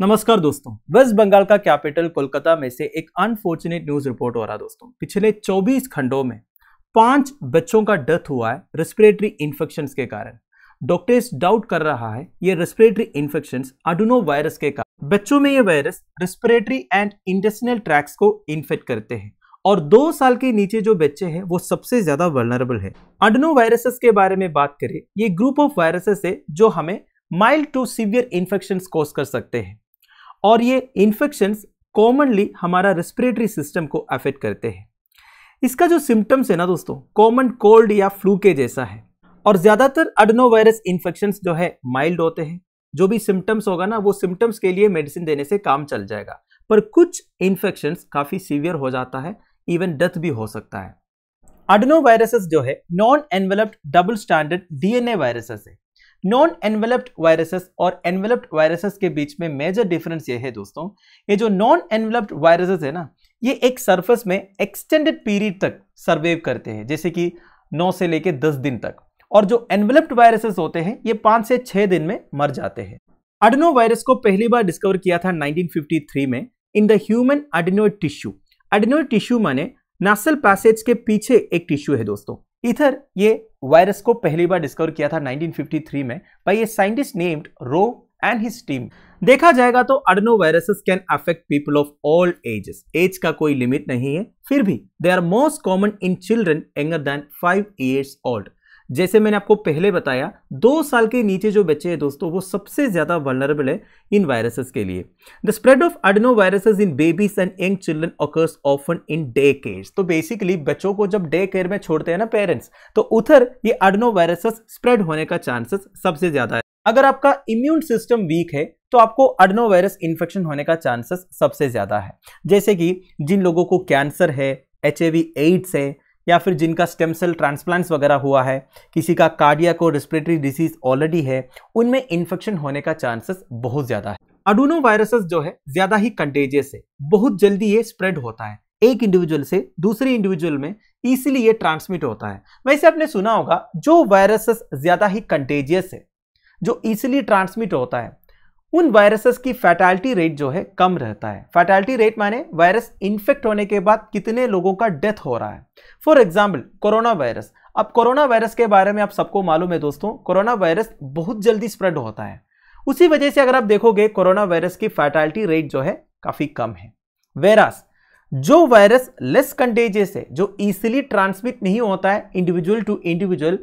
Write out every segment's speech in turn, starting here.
नमस्कार दोस्तों वेस्ट बंगाल का कैपिटल कोलकाता में से एक अनफॉर्चुनेट न्यूज रिपोर्ट हो रहा दोस्तों पिछले 24 घंटों में पांच बच्चों का डेथ हुआ है रेस्पिरेटरी इन्फेक्शन के कारण डॉक्टर्स डाउट कर रहा है ये रेस्पिरेटरी इन्फेक्शन अडुनो वायरस के कारण बच्चों में ये virus respiratory and intestinal tracts को इन्फेक्ट करते हैं और दो साल के नीचे जो बच्चे हैं वो सबसे ज्यादा वर्नरेबल है अडनो वायरसेस के बारे में बात करें ये ग्रुप ऑफ वायरसेस है जो हमें mild to severe infection cause कर सकते हैं और ये इन्फेक्शंस कॉमनली हमारा रेस्पिरेटरी सिस्टम को अफेक्ट करते हैं इसका जो सिम्टम्स है ना दोस्तों कॉमन कोल्ड या फ्लू के जैसा है और ज़्यादातर अडनो वायरस इन्फेक्शन जो है माइल्ड होते हैं जो भी सिम्टम्स होगा ना वो सिम्टम्स के लिए मेडिसिन देने से काम चल जाएगा पर कुछ इन्फेक्शंस काफ़ी सीवियर हो जाता है इवन डेथ भी हो सकता है अडनो वायरसेस जो है non enveloped double standard DNA viruses है नॉन एनवेलप्ड वायरसेस और एनवेलप्ड वायरसेस के बीच में मेजर डिफरेंस ये है दोस्तों ये जो नॉन एनवेलप्ड वायरसेस है ना ये एक सरफेस में एक्सटेंडेड पीरियड तक सर्वेव करते हैं जैसे कि 9 से लेकर 10 दिन तक और जो एनवेलप्ड वायरसेस होते हैं ये 5 से 6 दिन में मर जाते हैं अडनो वायरस को पहली बार डिस्कवर किया था 1953 में in the human adenoid tissue adenoid tissue माने नासल पैसेज के पीछे एक टिश्यू है दोस्तों इधर ये वायरस को पहली बार डिस्कवर किया था 1953 में by a scientist named Rowe and his team देखा जाएगा तो adenoviruses can affect people of all ages age का कोई लिमिट नहीं है फिर भी they are most common in children younger than five years old जैसे मैंने आपको पहले बताया दो साल के नीचे जो बच्चे हैं दोस्तों वो सबसे ज़्यादा वर्नरेबल है इन वायरसेस के लिए the spread of adenoviruses in babies and young children occurs often in day care तो बेसिकली बच्चों को जब डे केयर में छोड़ते हैं ना पेरेंट्स तो उधर ये अडनो वायरसेस स्प्रेड होने का चांसेस सबसे ज़्यादा है अगर आपका इम्यून सिस्टम वीक है तो आपको अडनो वायरस इन्फेक्शन होने का चांसेस सबसे ज़्यादा है जैसे कि जिन लोगों को कैंसर है एच एड्स है या फिर जिनका स्टेम सेल ट्रांसप्लांट्स वगैरह हुआ है किसी का कार्डियक और रेस्पिरेटरी डिजीज ऑलरेडी है उनमें इन्फेक्शन होने का चांसेस बहुत ज़्यादा है अडोनो वायरसेस जो है ज़्यादा ही कंटेजियस है बहुत जल्दी ये स्प्रेड होता है एक इंडिविजुअल से दूसरे इंडिविजुअल में इसीलिए ये ट्रांसमिट होता है वैसे आपने सुना होगा जो वायरसेस ज़्यादा ही कंटेजियस है जो इसीलिए ट्रांसमिट होता है उन वायरसेस की फैटैलिटी रेट जो है कम रहता है फैटैलिटी रेट माने वायरस इन्फेक्ट होने के बाद कितने लोगों का डेथ हो रहा है फॉर एग्जाम्पल कोरोना वायरस अब कोरोना वायरस के बारे में आप सबको मालूम है दोस्तों कोरोना वायरस बहुत जल्दी स्प्रेड होता है उसी वजह से अगर आप देखोगे कोरोना वायरस की फैटैलिटी रेट जो है काफी कम है वेरास जो वायरस लेस कंटेजियस है जो इजिली ट्रांसमिट नहीं होता है इंडिविजुअल टू इंडिविजुअल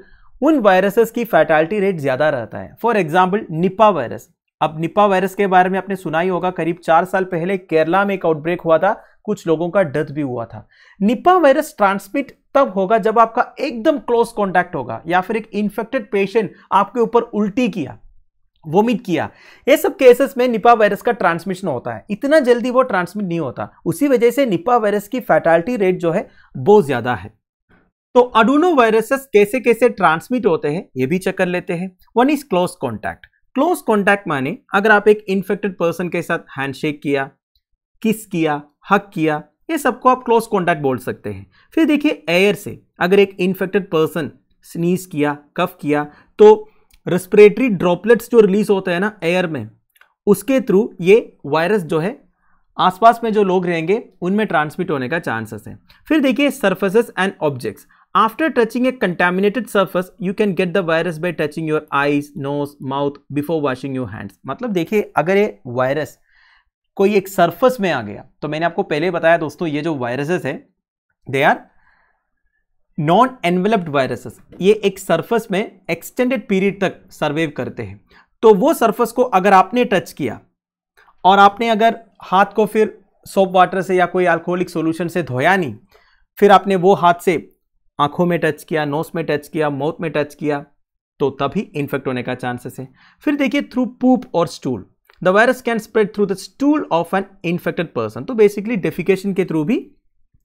उन वायरसेस की फैटैलिटी रेट ज्यादा रहता है फॉर एग्जाम्पल निपा वायरस अब निपा वायरस के बारे में आपने सुना ही होगा करीब चार साल पहले केरला में एक आउटब्रेक हुआ था कुछ लोगों का डेथ भी हुआ था निपा वायरस ट्रांसमिट तब होगा जब आपका एकदम क्लोज कॉन्टैक्ट होगा या फिर एक इन्फेक्टेड पेशेंट आपके ऊपर उल्टी किया वोमिट किया ये सब केसेस में निपा वायरस का ट्रांसमिशन होता है इतना जल्दी वो ट्रांसमिट नहीं होता उसी वजह से निपा वायरस की फैटालिटी रेट जो है बहुत ज़्यादा है तो अडोनो वायरसेस कैसे कैसे ट्रांसमिट होते हैं ये भी चेक कर लेते हैं one is close contact close contact माने अगर आप एक इन्फेक्टेड पर्सन के साथ हैंडशेक किया किस किया हक किया ये सबको आप क्लोज कॉन्टैक्ट बोल सकते हैं फिर देखिए एयर से अगर एक इन्फेक्टेड पर्सन स्नीज किया कफ किया तो रेस्पिरेटरी ड्रॉपलेट्स जो रिलीज होते हैं ना एयर में उसके थ्रू ये वायरस जो है आसपास में जो लोग रहेंगे उनमें ट्रांसमिट होने का चांसेस है फिर देखिए surfaces and objects After touching a contaminated surface, you can get the virus by touching your eyes, nose, mouth before washing your hands. मतलब देखिए अगर ये वायरस कोई एक सर्फस में आ गया तो मैंने आपको पहले बताया दोस्तों ये जो वायरसेस है they are non enveloped viruses ये एक सर्फस में एक्सटेंडेड पीरियड तक सर्वेव करते हैं तो वो सर्फस को अगर आपने टच किया और आपने अगर हाथ को फिर सोप वाटर से या कोई अल्कोहलिक सोल्यूशन से धोया नहीं फिर आपने वो हाथ से आंखों में टच किया नोस में टच किया माउथ में टच किया तो तभी इन्फेक्ट होने का चांसेस है फिर देखिए थ्रू पूप और stool the virus can spread through the stool of an infected person तो बेसिकली डेफिकेशन के थ्रू भी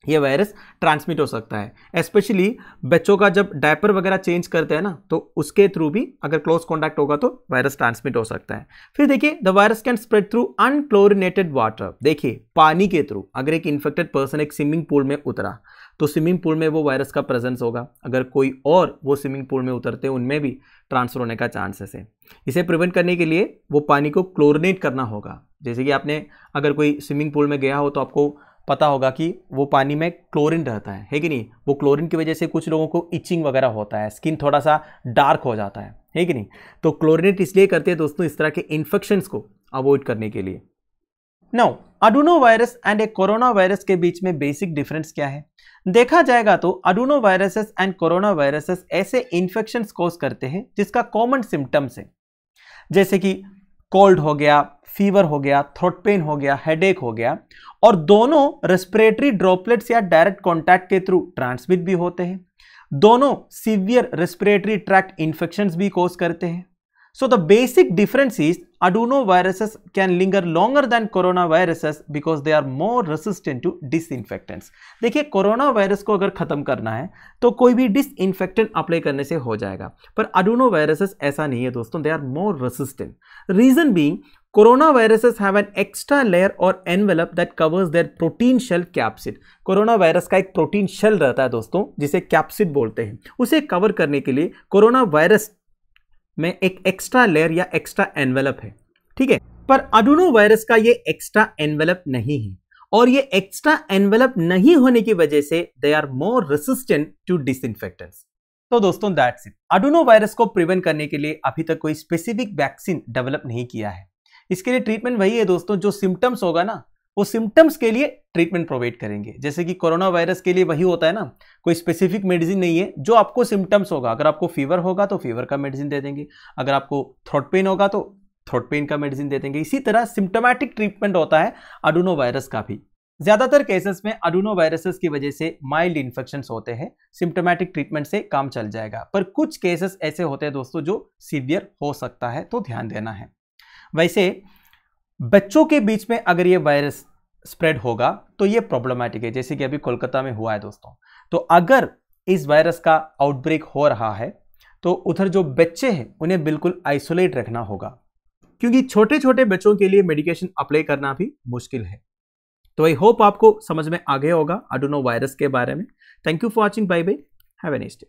ये वायरस ट्रांसमिट हो सकता है स्पेशली बच्चों का जब डायपर वगैरह चेंज करते हैं ना तो उसके थ्रू भी अगर क्लोज कॉन्टैक्ट होगा तो वायरस ट्रांसमिट हो सकता है फिर देखिए the virus can spread through unchlorinated water देखिए पानी के थ्रू अगर एक इन्फेक्टेड पर्सन एक स्विमिंग पूल में उतरा तो स्विमिंग पूल में वो वायरस का प्रेजेंस होगा अगर कोई और वो स्विमिंग पूल में उतरते हैं उनमें भी ट्रांसफर होने का चांसेस है इसे प्रिवेंट करने के लिए वो पानी को क्लोरिनेट करना होगा जैसे कि आपने अगर कोई स्विमिंग पूल में गया हो तो आपको पता होगा कि वो पानी में क्लोरिन रहता है है कि नहीं वो क्लोरिन की वजह से कुछ लोगों को इचिंग वगैरह होता है स्किन थोड़ा सा डार्क हो जाता है है कि नहीं तो क्लोरिनेट इसलिए करते हैं दोस्तों इस तरह के इन्फेक्शंस को अवॉइड करने के लिए now adenovirus and a corona virus के बीच में बेसिक डिफरेंस क्या है देखा जाएगा तो adenoviruses and corona viruses ऐसे इन्फेक्शन कॉज करते हैं जिसका कॉमन सिम्टम्स है जैसे कि कोल्ड हो गया फीवर हो गया थ्रोट पेन हो गया हेडेक हो गया और दोनों रेस्पिरेटरी ड्रॉपलेट्स या डायरेक्ट कॉन्टैक्ट के थ्रू ट्रांसमिट भी होते हैं दोनों सीवियर रेस्पिरेटरी ट्रैक्ट इन्फेक्शन भी कॉज करते हैं So the basic difference is adenoviruses can linger longer than coronaviruses because they are more resistant to disinfectants. देखिए कोरोना वायरस को अगर ख़त्म करना है तो कोई भी डिसइनफेक्टेंट अप्लाई करने से हो जाएगा पर अडोनोवायरसेस ऐसा नहीं है दोस्तों they are more resistant reason being coronaviruses have an extra layer or envelope that covers their protein shell capsid. Coronavirus का एक प्रोटीन शेल रहता है दोस्तों जिसे कैप्सिड बोलते हैं उसे कवर करने के लिए कोरोना वायरस में एक एक्स्ट्रा लेयर या एक्स्ट्रा एनवेलप है ठीक है पर अडोनो वायरस का ये एक्स्ट्रा एनवेलप नहीं है और ये एक्स्ट्रा एनवेलप नहीं होने की वजह से they are more resistant to disinfectants तो दोस्तों दैट्स इट अडोनो वायरस को प्रिवेंट करने के लिए अभी तक कोई स्पेसिफिक वैक्सीन डेवलप नहीं किया है इसके लिए ट्रीटमेंट वही है दोस्तों जो सिम्टम्स होगा ना वो सिम्टम्स के लिए ट्रीटमेंट प्रोवाइड करेंगे जैसे कि कोरोना वायरस के लिए वही होता है ना कोई स्पेसिफिक मेडिसिन नहीं है जो आपको सिम्टम्स होगा अगर आपको फीवर होगा तो फीवर का मेडिसिन दे देंगे अगर आपको थ्रोट पेन होगा तो थ्रोट पेन का मेडिसिन दे देंगे इसी तरह सिम्टोमेटिक ट्रीटमेंट होता है अडोनो वायरस का भी ज़्यादातर केसेस में अडोनो वायरसेस की वजह से माइल्ड इन्फेक्शन होते हैं सिम्टोमेटिक ट्रीटमेंट से काम चल जाएगा पर कुछ केसेस ऐसे होते हैं दोस्तों जो सीवियर हो सकता है तो ध्यान देना है वैसे बच्चों के बीच में अगर ये वायरस स्प्रेड होगा तो ये प्रॉब्लमेटिक है जैसे कि अभी कोलकाता में हुआ है दोस्तों तो अगर इस वायरस का आउटब्रेक हो रहा है तो उधर जो बच्चे हैं उन्हें बिल्कुल आइसोलेट रखना होगा क्योंकि छोटे छोटे बच्चों के लिए मेडिकेशन अप्लाई करना भी मुश्किल है तो आई होप आपको समझ में आ गया होगा आई डोंट नो वायरस के बारे में thank you for watching bye bye have a stay